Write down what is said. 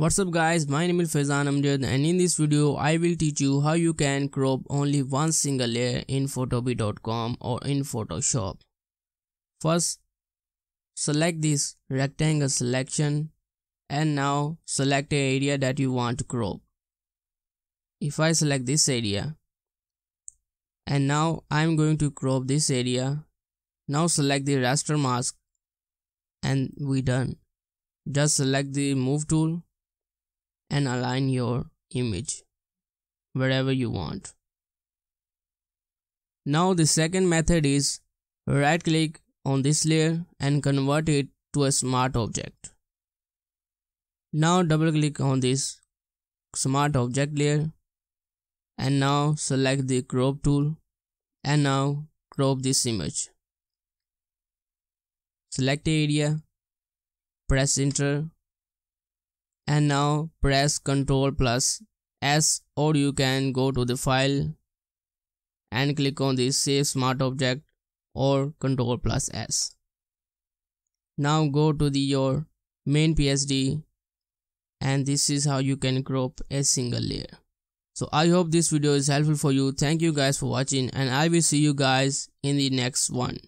What's up guys, my name is Faizan Amjad and in this video I will teach you how you can crop only one single layer in photobee.com or in Photoshop. First, select this rectangle selection and now select the area that you want to crop. If I select this area and now I'm going to crop this area. Now select the raster mask and we done. Just select the move tool and align your image wherever you want. Now the second method is right click on this layer and convert it to a smart object. Now double click on this smart object layer and now select the crop tool and now crop this image. Select the area, press enter and now press ctrl plus S or you can go to the file and click on the save smart object or ctrl plus S. Now go to the your main PSD and this is how you can crop a single layer. So I hope this video is helpful for you. Thank you guys for watching and I will see you guys in the next one.